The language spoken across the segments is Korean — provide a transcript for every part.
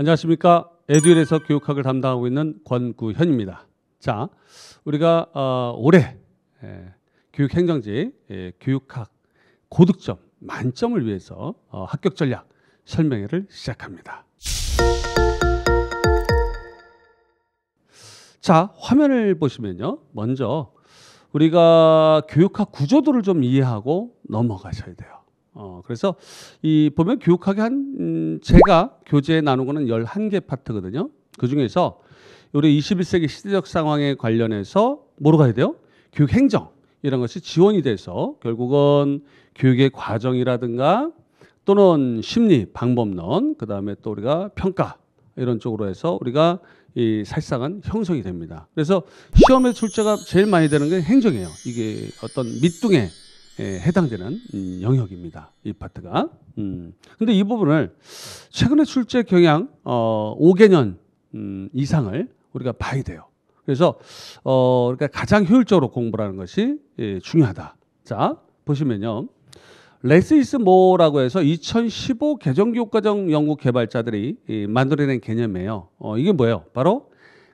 안녕하십니까. 에듀일에서 교육학을 담당하고 있는 권구현입니다. 자, 우리가 어, 올해 예, 교육행정지 예, 교육학 고득점 만점을 위해서 어, 합격 전략 설명회를 시작합니다. 자, 화면을 보시면요. 먼저 우리가 교육학 구조도를 좀 이해하고 넘어가셔야 돼요. 어, 그래서 이 보면 교육학의 한 음, 제가 교재에 나누고는 11개 파트거든요. 그 중에서 우리 21세기 시대적 상황에 관련해서 뭐로 가야 돼요? 교육 행정 이런 것이 지원이 돼서 결국은 교육의 과정이라든가 또는 심리 방법론 그다음에 또 우리가 평가 이런 쪽으로 해서 우리가 이살상은 형성이 됩니다. 그래서 시험에 출제가 제일 많이 되는 게 행정이에요. 이게 어떤 밑둥에 예, 해당되는 영역입니다. 이 파트가. 음. 근데 이 부분을 최근의 출제 경향 어, 5개년 음, 이상을 우리가 봐야 돼요. 그래서 어, 그러니까 가장 효율적으로 공부하는 것이 예, 중요하다. 자 보시면요. 레스 이스 모라고 해서 2015 개정 교과정 연구 개발자들이 예, 만들어낸 개념이에요. 어, 이게 뭐예요? 바로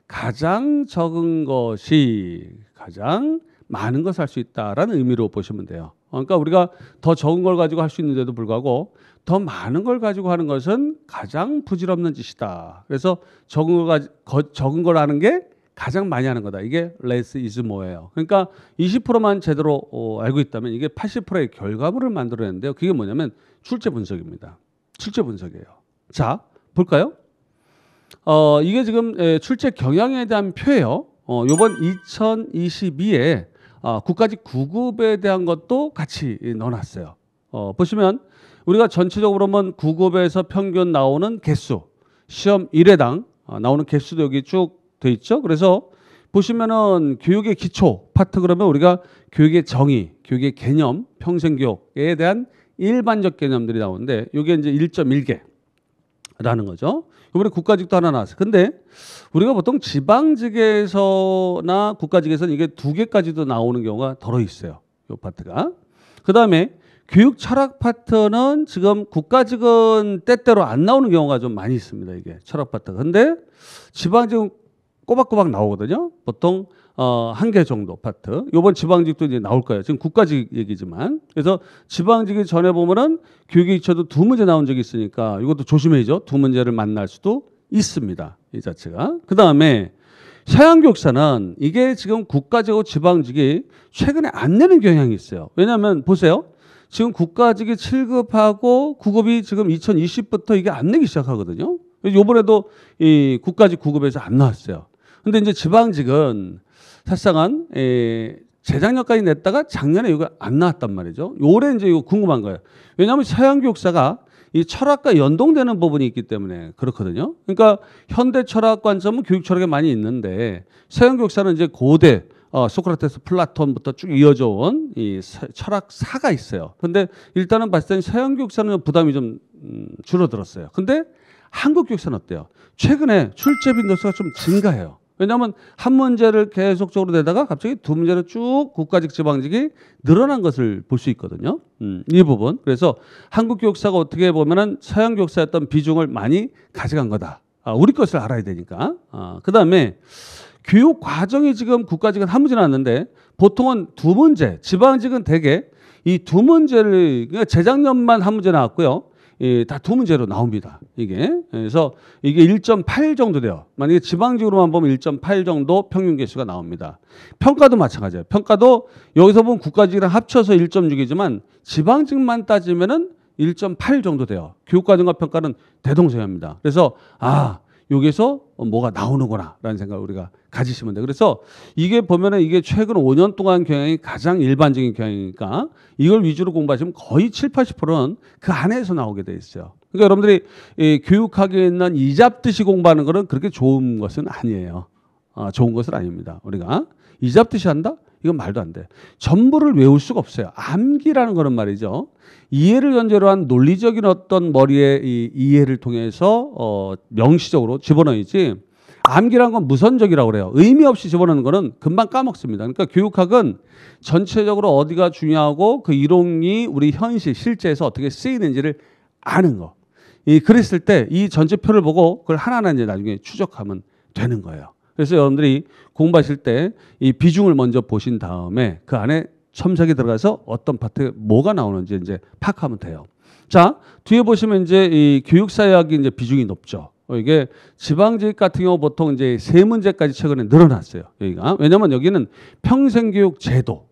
가장 적은 것이 가장 많은 것을 할 수 있다라는 의미로 보시면 돼요. 어, 그러니까 우리가 더 적은 걸 가지고 할 수 있는데도 불구하고 더 많은 걸 가지고 하는 것은 가장 부질없는 짓이다. 그래서 적은 걸 가지 거, 적은 걸 하는 게 가장 많이 하는 거다. 이게 less is more예요. 그러니까 20%만 제대로 어, 알고 있다면 이게 80%의 결과물을 만들어내는데요. 그게 뭐냐면 출제 분석입니다. 출제 분석이에요. 자, 볼까요? 어, 이게 지금 예, 출제 경향에 대한 표예요. 어, 요번 2022에 어, 국가직 구급에 대한 것도 같이 넣어놨어요. 어, 보시면 우리가 전체적으로 보면 구급에서 평균 나오는 개수, 시험 1회당 어, 나오는 개수도 여기 쭉 돼 있죠. 그래서 보시면은 교육의 기초 파트 그러면 우리가 교육의 정의, 교육의 개념, 평생교육에 대한 일반적 개념들이 나오는데 이게 이제 1.1개라는 거죠. 이번에 국가직도 하나 나왔어요. 근데 우리가 보통 지방직에서나 국가직에서는 이게 두 개까지도 나오는 경우가 덜어 있어요. 요 파트가. 그 다음에 교육 철학 파트는 지금 국가직은 때때로 안 나오는 경우가 좀 많이 있습니다. 이게 철학 파트가. 근데 지방직은 꼬박꼬박 나오거든요. 보통 어, 한 개 정도 파트. 요번 지방직도 이제 나올 거예요. 지금 국가직 얘기지만. 그래서 지방직이 전에 보면은 교육이체도 두 문제 나온 적이 있으니까 이것도 조심해야죠. 두 문제를 만날 수도 있습니다. 이 자체가. 그 다음에 서양교육사는 이게 지금 국가직하고 지방직이 최근에 안 내는 경향이 있어요. 왜냐하면 보세요. 지금 국가직이 7급하고 9급이 지금 2020부터 이게 안 내기 시작하거든요. 요번에도 이 국가직 9급에서 안 나왔어요. 근데 이제 지방직은 사실상은 에, 예, 재작년까지 냈다가 작년에 이거 안 나왔단 말이죠. 올해 이제 이거 궁금한 거예요. 왜냐하면 서양 교육사가 이 철학과 연동되는 부분이 있기 때문에 그렇거든요. 그러니까 현대 철학 관점은 교육 철학에 많이 있는데 서양 교육사는 이제 고대 어, 소크라테스, 플라톤부터 쭉 이어져 온이 철학사가 있어요. 근데 일단은 봤을 때 서양 교육사는 부담이 좀 음, 줄어들었어요. 근데 한국 교육사는 어때요? 최근에 출제 빈도수가 좀 증가해요. 왜냐하면 한 문제를 계속적으로 내다가 갑자기 두 문제로 쭉 국가직 지방직이 늘어난 것을 볼 수 있거든요. 음, 이 부분. 그래서 한국 교육사가 어떻게 보면은 서양 교육사였던 비중을 많이 가져간 거다. 아, 우리 것을 알아야 되니까. 아, 그 다음에 교육 과정이 지금 국가직은 한 문제 나는데 보통은 두 문제, 지방직은 대개 이 두 문제를, 그러니까 재작년만 한 문제 나왔고요. 다두 문제로 나옵니다. 이게. 그래서 이게 1.8 정도 돼요. 만약에 지방직으로만 보면 1.8 정도 평균 개수가 나옵니다. 평가도 마찬가지예요. 평가도 여기서 보면 국가직이랑 합쳐서 1.6이지만 지방직만 따지면은 1.8 정도 돼요. 교육과정과 평가는 대동소이합니다. 그래서 아, 여기서 어, 뭐가 나오는구나라는 생각을 우리가 가지시면 돼 그래서 이게 보면은 이게 최근 5년 동안 경향이 가장 일반적인 경향이니까 이걸 위주로 공부하시면 거의 7, 80%는 그 안에서 나오게 돼 있어요. 그러니까 여러분들이 이 교육학에 있는 이잡듯이 공부하는 거는 그렇게 좋은 것은 아니에요. 아, 좋은 것은 아닙니다. 우리가 이잡듯이 한다? 이건 말도 안 돼. 전부를 외울 수가 없어요. 암기라는 거는 말이죠. 이해를 전제로 한 논리적인 어떤 머리의 이 이해를 통해서 어 명시적으로 집어넣이지 암기란 건 무선적이라고 그래요. 의미 없이 집어넣는 거는 금방 까먹습니다. 그러니까 교육학은 전체적으로 어디가 중요하고 그 이론이 우리 현실 실제에서 어떻게 쓰이는지를 아는 거. 이 그랬을 때 이 전체 표를 보고 그걸 하나하나 이제 나중에 추적하면 되는 거예요. 그래서 여러분들이 공부하실 때 이 비중을 먼저 보신 다음에 그 안에 첨삭이 들어가서 어떤 파트 뭐가 나오는지 이제 파악하면 돼요. 자, 뒤에 보시면 이제 이 교육사회학이 이제 비중이 높죠. 어, 이게 지방직 같은 경우 보통 이제 세 문제까지 최근에 늘어났어요. 여기가. 왜냐면 여기는 평생교육 제도,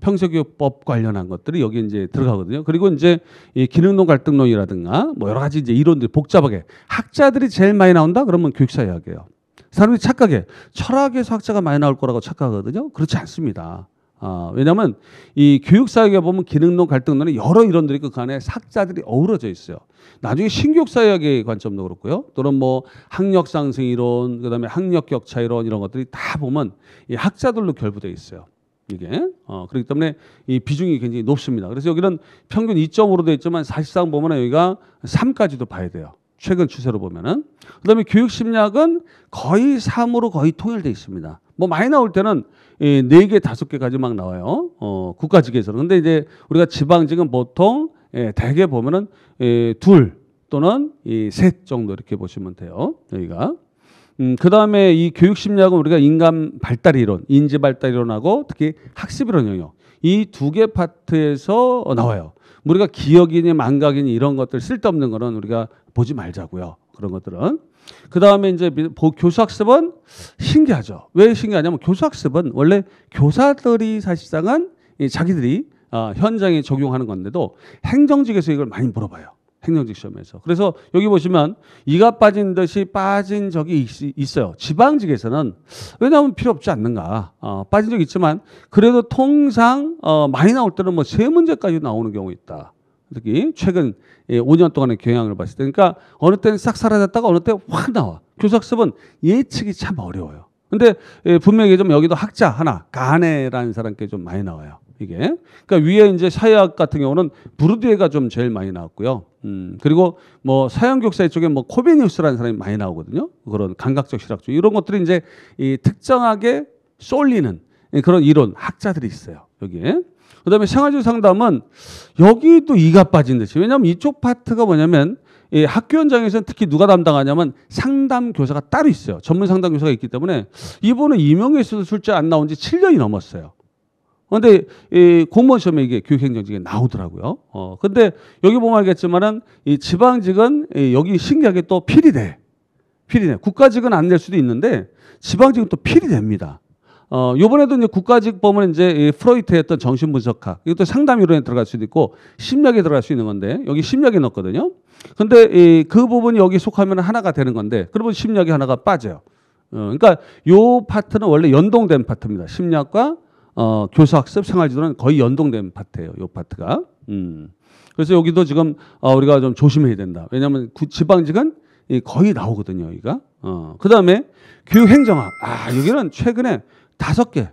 평생교육법 관련한 것들이 여기 이제 들어가거든요. 그리고 이제 이 기능론 갈등론이라든가 뭐 여러 가지 이제 이론들이 복잡하게 학자들이 제일 많이 나온다 그러면 교육사회학이에요. 사람이 착각해. 철학의서 학자가 많이 나올 거라고 착각하거든요. 그렇지 않습니다. 아, 왜냐하면 이 교육사회에 보면 기능론, 갈등론에 여러 이론들이 그 간에 삭자들이 어우러져 있어요. 나중에 신교육사회학의 관점도 그렇고요. 또는 뭐 학력상승 이론, 그다음에 학력 격차 이론 이런 것들이 다 보면 이 학자들로 결부되어 있어요. 이게 어, 그렇기 때문에 이 비중이 굉장히 높습니다. 그래서 여기는 평균 2.5로 되어 있지만 사실상 보면 여기가 3까지도 봐야 돼요. 최근 추세로 보면은 그다음에 교육 심리학은 거의 3으로 거의 통일돼 있습니다. 뭐 많이 나올 때는 네 개, 다섯 개까지 막 나와요. 어, 국가직에서는. 근데 이제 우리가 지방직은 보통 예, 대개 보면은 예, 둘 또는 이셋 정도 이렇게 보시면 돼요. 여기가. 음, 그 다음에 이 교육 심리학은 우리가 인간 발달 이론, 인지 발달 이론하고 특히 학습 이론 영역 이 두 개 파트에서 나와요. 우리가 기억이니 망각이니 이런 것들 쓸데없는 거는 우리가 보지 말자고요. 그런 것들은. 그 다음에 이제 교수학습은 신기하죠. 왜 신기하냐면 교수학습은 원래 교사들이 사실상은 자기들이 어, 현장에 적용하는 건데도 행정직에서 이걸 많이 물어봐요. 행정직 시험에서. 그래서 여기 보시면 이가 빠진 듯이 빠진 적이 있, 어요 지방직에서는 왜냐하면 필요 없지 않는가. 어, 빠진 적 있지만 그래도 통상 어, 많이 나올 때는 뭐 세 문제까지 나오는 경우 있다. 특히 최근 5년 예, 동안의 경향을 봤을 때. 그러니까 어느 때는 싹 사라졌다가 어느 때 확 나와. 교사학습은 예측이 참 어려워요. 근데 예, 분명히 좀 여기도 학자 하나, 가네라는 사람께 좀 많이 나와요. 이게. 그러니까 위에 이제 사약 같은 경우는 브루디에가 좀 제일 많이 나왔고요. 음, 그리고 뭐 서양 격사의 쪽에 뭐 코베니우스라는 사람이 많이 나오거든요. 그런 감각적 실학주 이런 것들이 이제 이 특정하게 쏠리는 그런 이론 학자들이 있어요. 여기에. 그다음에 생활주 상담은 여기도 이가 빠진 듯이 왜냐하면 이쪽 파트가 뭐냐면 예, 학교 현장에서는 특히 누가 담당하냐면 상담 교사가 따로 있어요. 전문 상담 교사가 있기 때문에 이분은 임용에 있도 출제 안 나온 지 7년이 넘었어요. 그런데이 공무원 시험에 이게 교육행정직에 나오더라고요. 어, 근데 여기 보면 알겠지만은 이 지방직은 이 여기 신기하게 또 필이 돼. 필이 돼. 국가직은 안 될 수도 있는데 지방직은 또 필이 됩니다. 어, 요번에도 이제 국가직 보면 이제 이 프로이트의 어 정신분석학, 이것도 상담 이론에 들어갈 수도 있고 심리학에 들어갈 수 있는 건데 여기 심리학에 넣었거든요. 근데 이, 그 부분이 여기 속하면 하나가 되는 건데 그러면 심리학이 하나가 빠져요. 어, 그러니까 요 파트는 원래 연동된 파트입니다. 심리학과 어, 교수학습 생활지도는 거의 연동된 파트예요. 요 파트가. 음. 그래서 여기도 지금 어, 우리가 좀 조심해야 된다. 왜냐하면 구, 지방직은 거의 나오거든요. 여기가. 어. 그 다음에 교육행정학. 아 여기는 최근에 다섯 개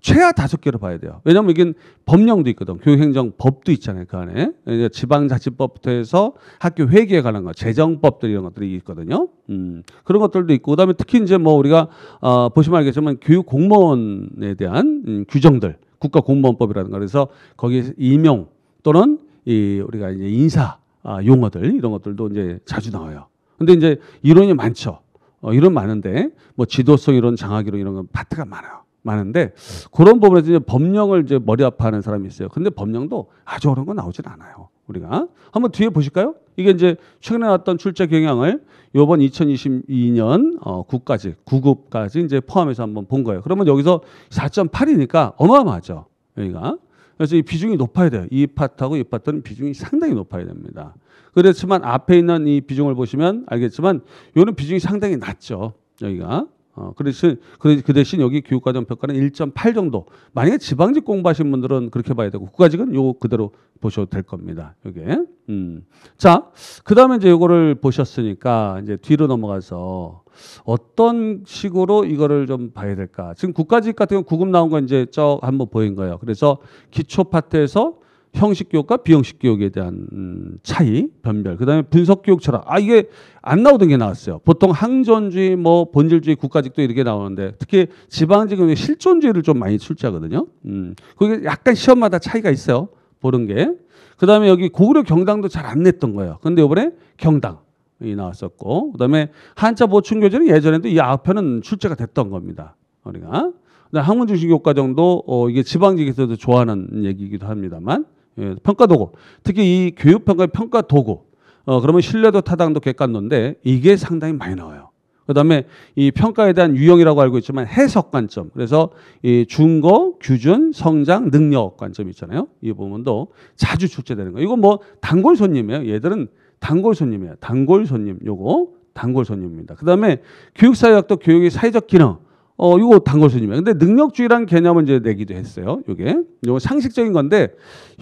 최하 다섯 개로 봐야 돼요. 왜냐하면 이게 법령도 있거든. 교육행정법도 있잖아요. 그 안에 지방자치법부터 해서 학교 회계에 관한 거, 재정법들 이런 것들이 있거든요. 음, 그런 것들도 있고 그다음에 특히 이제 뭐 우리가 어, 보시면 알겠지만 교육 공무원에 대한 음, 규정들, 국가공무원법이라든가 그래서 거기에 임용 또는 이 우리가 이제 인사 아, 용어들 이런 것들도 이제 자주 나와요. 근데 이제 이론이 많죠. 어, 이론 많은데 뭐 지도성 이론, 장학이론 이런 건 파트가 많아요. 많은데 그런 부분에서 이제 법령을 이제 머리 아파하는 사람이 있어요. 근데 법령도 아주 어려운 건 나오진 않아요. 우리가 한번 뒤에 보실까요? 이게 이제 최근에 나왔던 출제 경향을 요번 2022년 어 9까지 9급까지 이제 포함해서 한번 본 거예요. 그러면 여기서 4.8이니까 어마어마하죠. 여기가 그래서 이 비중이 높아야 돼요. 이 파트하고 이 파트는 비중이 상당히 높아야 됩니다. 그렇지만 앞에 있는 이 비중을 보시면 알겠지만 요는 비중이 상당히 낮죠. 여기가 어, 그래서 그, 그 대신 여기 교육과정 평가는 1.8 정도. 만약에 지방직 공부하신 분들은 그렇게 봐야 되고 국가직은 요 그대로 보셔도 될 겁니다. 이게. 음. 자, 그다음에 이제 요거를 보셨으니까 이제 뒤로 넘어가서 어떤 식으로 이거를 좀 봐야 될까? 지금 국가직 같은 경우 구급 나온 건 이제 쭉 한번 보인 거예요. 그래서 기초 파트에서 형식 교육과 비형식 교육에 대한 음, 차이, 변별. 그다음에 분석 교육 처럼아 이게 안 나오던 게 나왔어요. 보통 항전주의뭐 본질주의, 국가직도 이렇게 나오는데 특히 지방직은 실존주의를 좀 많이 출제하거든요. 음, 그게 약간 시험마다 차이가 있어요. 보는 게. 그다음에 여기 고구려 경당도 잘 안 냈던 거예요. 근데 이번에 경당. 이 나왔었고 그다음에 한자 보충 교재는 예전에도 이 앞편은 출제가 됐던 겁니다. 우리가 학문중심 교과정도 어, 이게 지방직에서도 좋아하는 얘기이기도 합니다만 예, 평가 도구. 특히 이 교육 평가의 평가 도구. 어, 그러면 신뢰도 타당도 객관도인데 이게 상당히 많이 나와요. 그다음에 이 평가에 대한 유형이라고 알고 있지만 해석 관점. 그래서 이 준거, 규준, 성장, 능력 관점 있잖아요. 이 부분도 자주 출제되는 거. 이거 뭐 단골 손님이에요. 얘들은 단골 손님이에요. 단골 손님 요거 단골 손님입니다. 그다음에 교육사회학도 교육의 사회적 기능. 어, 이거 단골손님이야. 근데 능력주의란 개념을 이제 내기도 했어요. 요게. 요거 상식적인 건데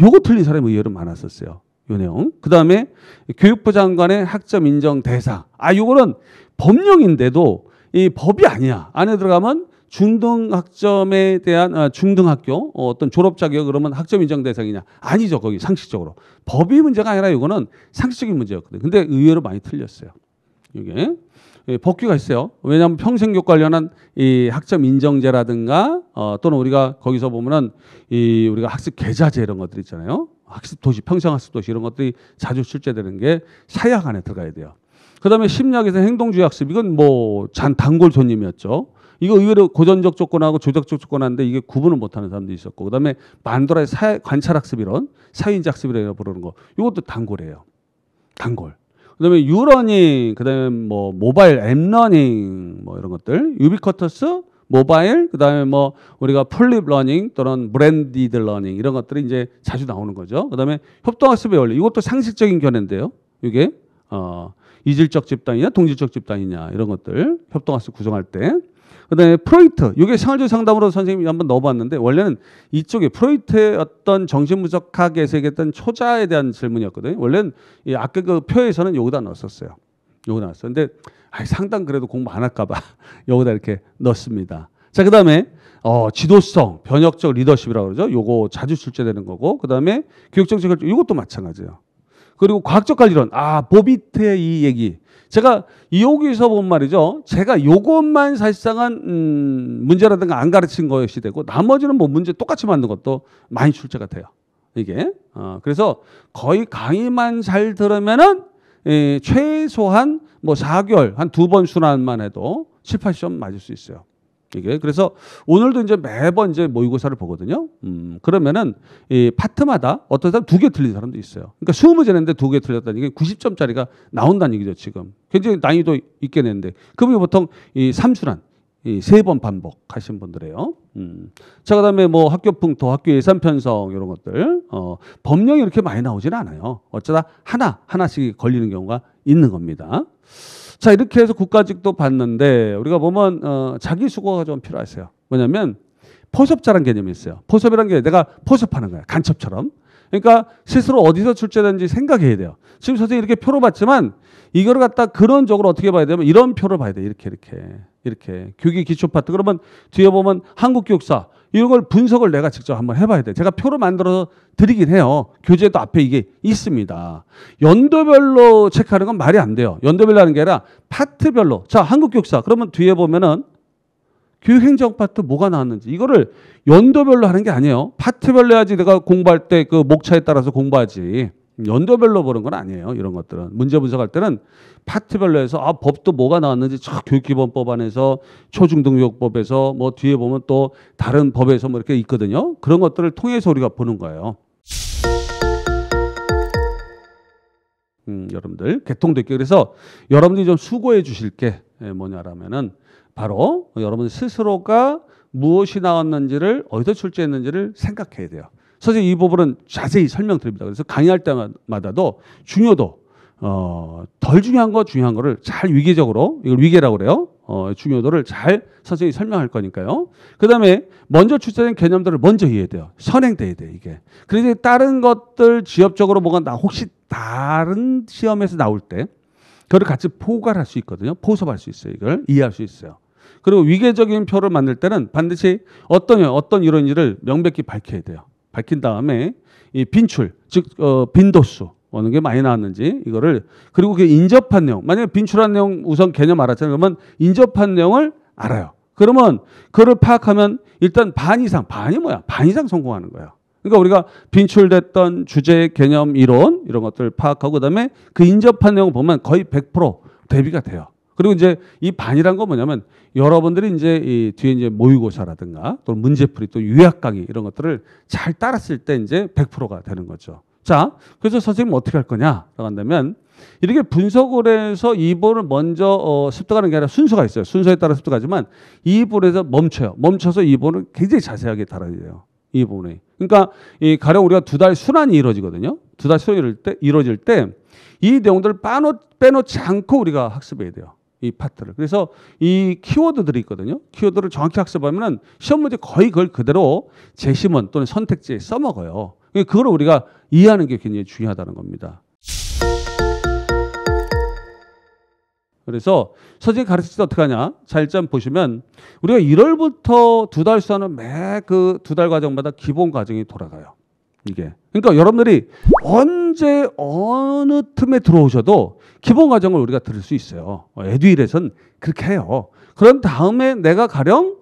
요거 틀린 사람이 의외로 많았었어요. 요 내용. 그 다음에 교육부 장관의 학점 인정 대사 아, 요거는 법령인데도 이 법이 아니야. 안에 들어가면 중등학점에 대한 아, 중등학교 어, 어떤 졸업 자격 그러면 학점 인정 대상이냐 아니죠 거기 상식적으로 법이 문제가 아니라 요거는 상식적인 문제였거든요 근데 의외로 많이 틀렸어요 이게 법규가 있어요. 왜냐하면 평생교육 관련한 이 학점 인정제라든가 어, 또는 우리가 거기서 보면은 이 우리가 학습 계좌제 이런 것들 있잖아요. 학습 도시, 평생 학습 도시 이런 것들이 자주 출제되는 게 사약 안에 들어가야 돼요. 그다음에 심리학에서 행동주의 학습 이건 뭐 잔 단골 손님이었죠. 이거 의외로 고전적 조건하고 조작적 조건하는데 이게 구분을 못하는 사람도 있었고 그다음에 만도라의 관찰 학습 이론 사회인지 학습이라고 부르는 거 이것도 단골이에요. 단골. 그다음에 유러닝, 그다음에 뭐 모바일 앱러닝 뭐 이런 것들, 유비쿼터스 모바일, 그다음에 뭐 우리가 폴립 러닝 또는 브랜디드 러닝 이런 것들이 이제 자주 나오는 거죠. 그다음에 협동학습의 원리 이것도 상식적인 견해인데요. 이게 어 이질적 집단이냐 동질적 집단이냐 이런 것들 협동학습 구성할 때 그다음에 프로이트 이게 생활적 상담으로 선생님이 한번 넣어봤는데 원래는 이쪽에 프로이트의 어떤 정신분석학에서 얘기했던 초자에 대한 질문이었거든요. 원래는 이 아까 그 표에서는 여기다 넣었었어요. 여기다 넣었어요. 근데 상담 그래도 공부 안 할까봐 여기다 이렇게 넣습니다. 자 그다음에 어, 지도성, 변혁적 리더십이라고 그러죠. 요거 자주 출제되는 거고 그다음에 교육정책 이것도 마찬가지예요. 그리고 과학적 관리론, 아, 보비트의 이 얘기. 제가 여기서 본 말이죠. 제가 요것만 사실상은 음, 문제라든가 안 가르친 것이 되고 나머지는 뭐 문제 똑같이 만든 것도 많이 출제가 돼요. 이게 어, 그래서 거의 강의만 잘 들으면은 예, 최소한 뭐 4개월 한 두 번 순환만 해도 7, 8점 맞을 수 있어요. 이게 그래서 오늘도 이제 매번 이제 모의고사를 보거든요. 음, 그러면은 이 파트마다 어떤 사람 두 개 틀린 사람도 있어요. 그러니까 스무 제 냈는데 두 개 틀렸다는 게 90점짜리가 나온다는 얘기죠, 지금. 굉장히 난이도 있게 냈는데. 그분이 보통 이삼주란이 세 번 반복하신 분들이에요. 음. 자, 그 다음에 뭐 학교 풍토, 학교 예산 편성, 이런 것들. 어, 법령이 이렇게 많이 나오진 않아요. 어쩌다 하나, 하나씩 걸리는 경우가 있는 겁니다. 자, 이렇게 해서 국가직도 봤는데 우리가 보면 어, 자기 수고가 좀 필요하세요. 뭐냐면 포섭자란 개념이 있어요. 포섭이란 게 내가 포섭하는 거야. 간첩처럼. 그러니까 스스로 어디서 출제되는지 생각해야 돼요. 지금 선생님 이렇게 표로 봤지만 이걸 갖다 그런 적으로 어떻게 봐야 되면 이런 표를 봐야 돼. 이렇게 이렇게 이렇게 교육의 기초 파트. 그러면 뒤에 보면 한국 교육사 이런 걸 분석을 내가 직접 한번 해봐야 돼. 제가 표로 만들어 드리긴 해요. 교재도 앞에 이게 있습니다. 연도별로 체크하는 건 말이 안 돼요. 연도별로 하는 게 아니라 파트별로. 자, 한국교육사. 그러면 뒤에 보면은 교육행정 파트 뭐가 나왔는지 이거를 연도별로 하는 게 아니에요. 파트별로 해야지 내가 공부할 때 그 목차에 따라서 공부하지. 연도별로 보는 건 아니에요. 이런 것들은 문제 분석할 때는 파트별로 해서 아 법도 뭐가 나왔는지 저 교육기본법 안에서 초중등교육법에서 뭐 뒤에 보면 또 다른 법에서 뭐 이렇게 있거든요. 그런 것들을 통해서 우리가 보는 거예요. 음, 여러분들 개통도 있게 그래서 여러분들이 좀 수고해 주실 게 예, 뭐냐라면은 바로 여러분 스스로가 무엇이 나왔는지를 어디서 출제했는지를 생각해야 돼요. 선생님 이 부분은 자세히 설명드립니다. 그래서 강의할 때마다도 중요도 어, 덜 중요한 거 중요한 거를 잘 위계적으로 이걸 위계라고 그래요. 어, 중요도를 잘 선생님이 설명할 거니까요. 그다음에 먼저 출제된 개념들을 먼저 이해돼요. 선행돼야 돼 이게. 그래서 다른 것들 지엽적으로 뭐가 나 혹시 다른 시험에서 나올 때 그걸 같이 포괄할 수 있거든요. 포섭할 수 있어요. 이걸 이해할 수 있어요. 그리고 위계적인 표를 만들 때는 반드시 어떤 어떤 이런 일을 명백히 밝혀야 돼요. 밝힌 다음에 이 빈출 즉 어, 빈도수 어느 게 많이 나왔는지 이거를 그리고 그 인접한 내용 만약에 빈출한 내용 우선 개념 알았잖아요 그러면 인접한 내용을 알아요 그러면 그를 파악하면 일단 반 이상 반이 뭐야 반 이상 성공하는 거예요 그러니까 우리가 빈출됐던 주제 개념 이론 이런 것들을 파악하고 그다음에 그 인접한 내용 을 보면 거의 100% 대비가 돼요 그리고 이제 이 반이란 건 뭐냐면 여러분들이 이제 이 뒤에 이제 모의고사라든가 또는 문제풀이 또유약 강의 이런 것들을 잘 따랐을 때 이제 100%가 되는 거죠. 자, 그래서 선생님 어떻게 할 거냐라고 한다면 이렇게 분석을 해서 이볼을 먼저 어, 습득하는 게 아니라 순서가 있어요. 순서에 따라 습득하지만 이볼에서 멈춰요. 멈춰서 이볼을 굉장히 자세하게 달아야 돼요. 이 부분에. 그러니까 이 가령 우리가 두 달 순환이 이루어지거든요. 두 달 순환이 이 때, 이루어질 때 이 내용들을 빼놓, 빼놓지 않고 우리가 학습해야 돼요. 이 파트를. 그래서 이 키워드들이 있거든요. 키워드를 정확히 학습하면은 시험 문제 거의 그걸 그대로 재심문 또는 선택지에 써먹어요. 그걸 그러니까 우리가 이해하는 게 굉장히 중요하다는 겁니다. 그래서 선생님 가르칠 때 어떻게 하냐? 잘 좀 보시면 우리가 1월부터 두 달 수하는 매 그 두 달 과정마다 기본 과정이 돌아가요. 이게. 그러니까 여러분들이 언 현재 어느 틈에 들어오셔도 기본 과정을 우리가 들을 수 있어요. 어, 에듀일에선 그렇게 해요. 그런 다음에 내가 가령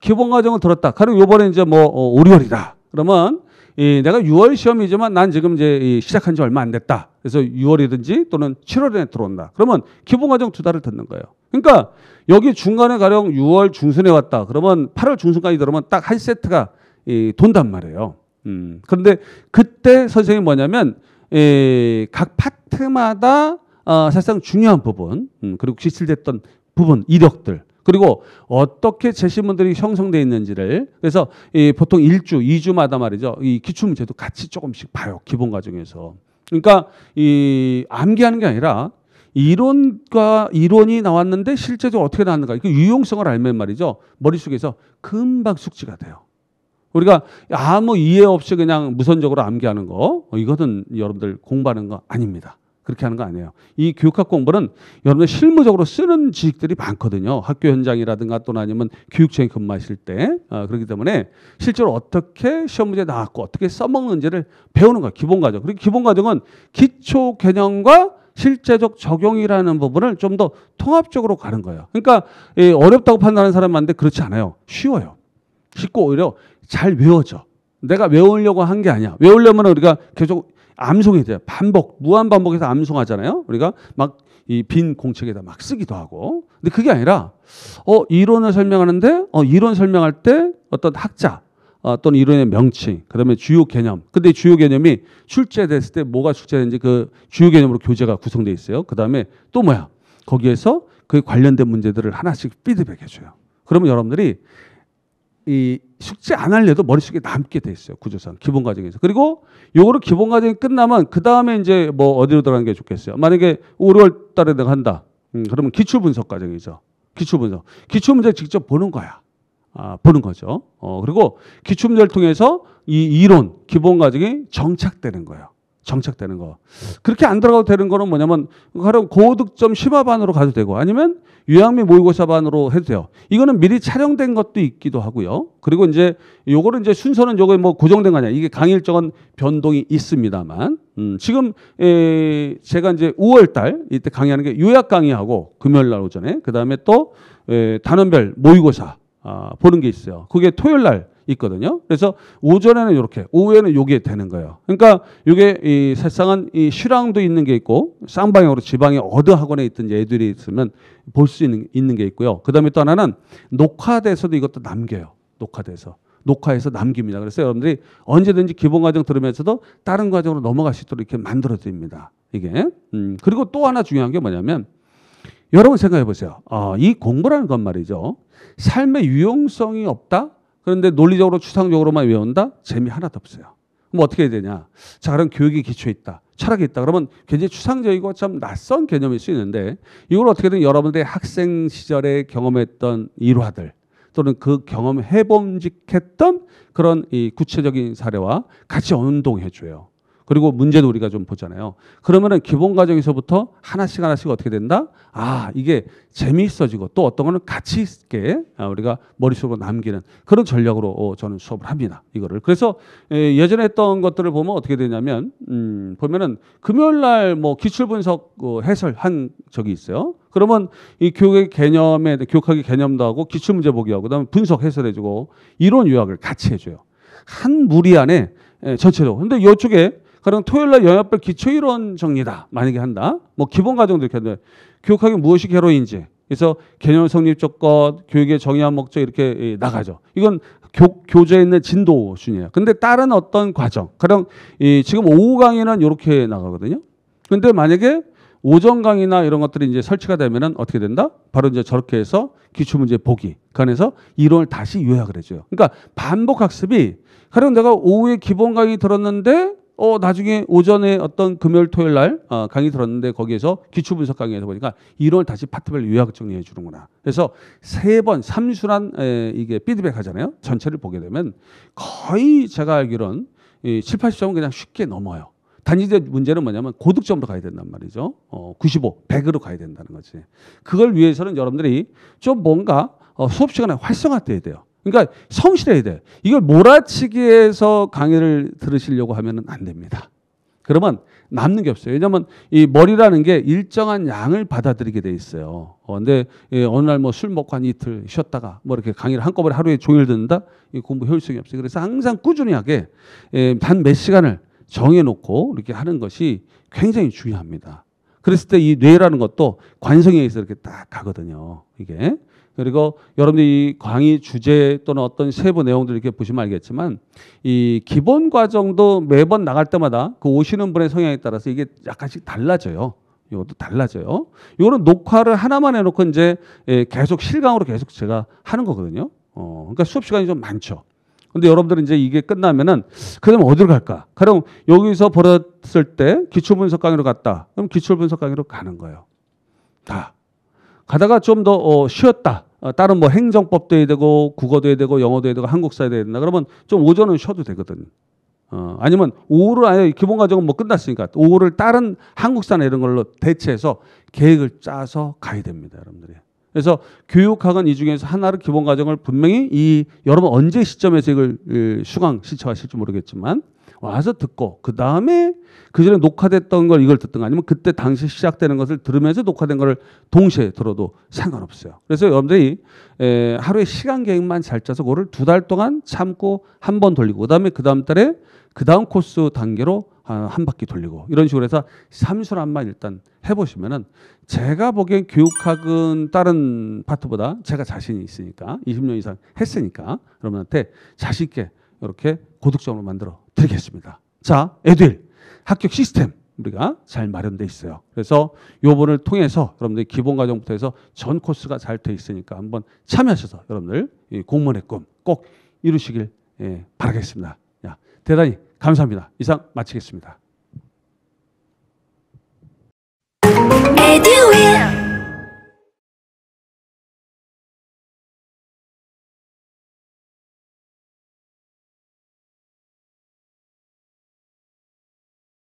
기본 과정을 들었다. 가령 요번에 이제 뭐 5, 어, 월이다 그러면 이 내가 6월 시험이지만 난 지금 이제 시작한 지 얼마 안 됐다. 그래서 6월이든지 또는 7월에 들어온다. 그러면 기본 과정 두 달을 듣는 거예요. 그러니까 여기 중간에 가령 6월 중순에 왔다. 그러면 8월 중순까지 들으면 딱 한 세트가 이 돈단 말이에요. 음. 그런데 그때 선생님 뭐냐면 예, 각 파트마다 어, 사실상 중요한 부분 음, 그리고 지출됐던 부분 이력들 그리고 어떻게 제시문들이 형성돼 있는지를 그래서 이 보통 1주, 2주마다 말이죠. 이 기출 문제도 같이 조금씩 봐요. 기본 과정에서. 그러니까 이 암기하는 게 아니라 이론과 이론이 나왔는데 실제적으로 어떻게 나왔는가. 그 유용성을 알면 말이죠. 머릿속에서 금방 숙지가 돼요. 우리가 아무 이해 없이 그냥 무선적으로 암기하는 거 어, 이것은 여러분들 공부하는 거 아닙니다. 그렇게 하는 거 아니에요. 이 교육학 공부는 여러분들 실무적으로 쓰는 지식들이 많거든요. 학교 현장이라든가 또는 아니면 교육청에 근무하실 때 어, 그렇기 때문에 실제로 어떻게 시험 문제 나왔고 어떻게 써먹는지를 배우는 거 기본 과정. 그리고 기본 과정은 기초 개념과 실제적 적용이라는 부분을 좀 더 통합적으로 가는 거예요. 그러니까 어렵다고 판단하는 사람한테 그렇지 않아요. 쉬워요. 쉽고 오히려 잘 외워져. 내가 외우려고 한 게 아니야. 외우려면 우리가 계속 암송이 돼요. 반복, 무한 반복해서 암송하잖아요. 우리가 막 이 빈 공책에다 막 쓰기도 하고. 근데 그게 아니라 어 이론을 설명하는데 어 이론 설명할 때 어떤 학자 어떤 이론의 명칭, 그다음에 주요 개념. 근데 주요 개념이 출제됐을 때 뭐가 출제되는지 그 주요 개념으로 교재가 구성되어 있어요. 그다음에 또 뭐야? 거기에서 그 관련된 문제들을 하나씩 피드백해 줘요. 그러면 여러분들이 이 숙제 안 하려도 머릿속에 남게 돼 있어요. 구조상 기본 과정에서. 그리고 요거를 기본 과정이 끝나면 그다음에 이제 뭐 어디로 들어가는 게 좋겠어요. 만약에 5월 달에 내가 한다. 음, 그러면 기출 분석 과정이죠. 기출 분석. 기출 문제 직접 보는 거야. 아, 보는 거죠. 어, 그리고 기출 문제를 통해서 이 이론 기본 과정이 정착되는 거예요. 정착되는 거. 그렇게 안 들어가도 되는 거는 뭐냐면 가령 고득점 심화반으로 가도 되고 아니면 유양미 모의고사반으로 해도 돼요. 이거는 미리 촬영된 것도 있기도 하고요. 그리고 이제 요거는 이제 순서는 요거 뭐 고정된 거 아니야. 이게 강일정은 변동이 있습니다만 음, 지금 에, 제가 이제 5월 달 이때 강의하는 게 요약 강의하고 금요일 날 오전에 그다음에 또 에, 단원별 모의고사 아, 보는 게 있어요. 그게 토요일 날 있거든요. 그래서 오전에는 이렇게, 오후에는 이게 되는 거예요. 그러니까 이게 이 세상은 이 실황도 있는 게 있고 쌍방향으로 지방의 어느 학원에 있든 애들이 있으면 볼수 있는, 있는 게 있고요. 그 다음에 또 하나는 녹화돼서도 이것도 남겨요. 녹화돼서. 녹화해서 남깁니다. 그래서 여러분들이 언제든지 기본 과정 들으면서도 다른 과정으로 넘어갈 수 있도록 이렇게 만들어 드립니다. 이게. 음, 그리고 또 하나 중요한 게 뭐냐면 여러분 생각해 보세요. 어, 이 공부라는 건 말이죠. 삶의 유용성이 없다? 그런데 논리적으로 추상적으로만 외운다? 재미 하나도 없어요. 그럼 어떻게 해야 되냐? 자, 그럼 교육이 기초에 있다. 철학이 있다. 그러면 굉장히 추상적이고 참 낯선 개념일 수 있는데 이걸 어떻게든 여러분들의 학생 시절에 경험했던 일화들 또는 그 경험해봄직했던 그런 이 구체적인 사례와 같이 운동해줘요. 그리고 문제도 우리가 좀 보잖아요. 그러면은 기본 과정에서부터 하나씩 하나씩 어떻게 된다? 아, 이게 재미있어지고 또 어떤 거는 가치 있게 아, 우리가 머릿속으로 남기는 그런 전략으로 어, 저는 수업을 합니다. 이거를. 그래서 예전에 했던 것들을 보면 어떻게 되냐면, 음, 보면은 금요일 날뭐 기출 분석 어, 해설 한 적이 있어요. 그러면 이 교육의 개념에, 교육학의 개념도 하고 기출 문제 보기하고 그다음에 분석 해설해주고 이론 요약을 같이 해줘요. 한 무리 안에 전체로. 근데 이쪽에 그럼 토요일날 연합별 기초이론 정리다. 만약에 한다. 뭐 기본 과정도 이렇게 한다. 교육학이 무엇이 개론인지. 그래서 개념 성립 조건, 교육의 정의한 목적 이렇게 예, 나가죠. 이건 교, 교재에 있는 진도 순이에요. 근데 다른 어떤 과정. 그럼 이 지금 오후 강의는 이렇게 나가거든요. 근데 만약에 오전 강의나 이런 것들이 이제 설치가 되면은 어떻게 된다? 바로 이제 저렇게 해서 기출 문제 보기. 그 안에서 이론을 다시 요약을 해줘요. 그러니까 반복 학습이 그럼 내가 오후에 기본 강의 들었는데 어, 나중에 오전에 어떤 금요일 토요일 날 어, 강의 들었는데 거기에서 기초 분석 강의에서 보니까 이론을 다시 파트별 요약 정리해 주는구나. 그래서 세 번 삼순환 에, 이게 피드백 하잖아요. 전체를 보게 되면 거의 제가 알기론 7, 80점은 그냥 쉽게 넘어요. 단지 문제는 뭐냐면 고득점으로 가야 된단 말이죠. 어, 95, 100으로 가야 된다는 거지. 그걸 위해서는 여러분들이 좀 뭔가 어, 수업 시간에 활성화돼야 돼요. 그러니까 성실해야 돼. 이걸 몰아치기에서 강의를 들으시려고 하면은 안 됩니다. 그러면 남는 게 없어요. 왜냐하면 이 머리라는 게 일정한 양을 받아들이게 돼 있어요. 어, 근데 예, 어느 날 뭐 술 먹고 한 이틀 쉬었다가 뭐 이렇게 강의를 한꺼번에 하루에 종일 듣는다? 이 공부 효율성이 없어요. 그래서 항상 꾸준히 하게 예, 단몇 시간을 정해놓고 이렇게 하는 것이 굉장히 중요합니다. 그랬을 때 이 뇌라는 것도 관성에 의해서 이렇게 딱 가거든요. 이게. 그리고 여러분들이 이 강의 주제 또는 어떤 세부 내용들 이렇게 보시면 알겠지만 이 기본 과정도 매번 나갈 때마다 그 오시는 분의 성향에 따라서 이게 약간씩 달라져요. 이것도 달라져요. 이거는 녹화를 하나만 해놓고 이제 예, 계속 실강으로 계속 제가 하는 거거든요. 어, 그러니까 수업 시간이 좀 많죠. 근데 여러분들은 이제 이게 끝나면은 그다 어디로 갈까? 그럼 여기서 벌었을 때 기출 분석 강의로 갔다. 그럼 기출 분석 강의로 가는 거예요. 다. 가다가 좀더 어, 쉬었다. 어, 다른 뭐 행정법도 해야 되고 국어도 해야 되고 영어도 해야 되고 한국사 해야 된다. 그러면 좀 오전은 쉬어도 되거든. 어, 아니면 오후를 아예 기본 과정은 뭐 끝났으니까 오후를 다른 한국사나 이런 걸로 대체해서 계획을 짜서 가야 됩니다, 여러분들이. 그래서 교육학은 이 중에서 하나를 기본 과정을 분명히 이 여러분 언제 시점에서 이걸 수강 신청하실지 모르겠지만 와서 듣고 그 다음에 그 전에 녹화됐던 걸 이걸 듣든가 아니면 그때 당시 시작되는 것을 들으면서 녹화된 것을 동시에 들어도 상관없어요. 그래서 여러분들이 에, 하루에 시간 계획만 잘 짜서 그거를 두 달 동안 참고 한 번 돌리고 그 다음에 그 다음 달에 그 다음 코스 단계로 한, 한 바퀴 돌리고 이런 식으로 해서 삼수란만 일단 해보시면은 제가 보기엔 교육학은 다른 파트보다 제가 자신이 있으니까 20년 이상 했으니까 여러분한테 자신 있게 이렇게 고득점으로 만들어 드리겠습니다. 자, 애들 합격 시스템 우리가 잘 마련돼 있어요. 그래서 요번을 통해서 여러분들 기본 과정부터 해서 전 코스가 잘 돼 있으니까 한번 참여하셔서 여러분들 이 공무원의 꿈 꼭 이루시길 예, 바라겠습니다. 야, 대단히 감사합니다. 이상 마치겠습니다.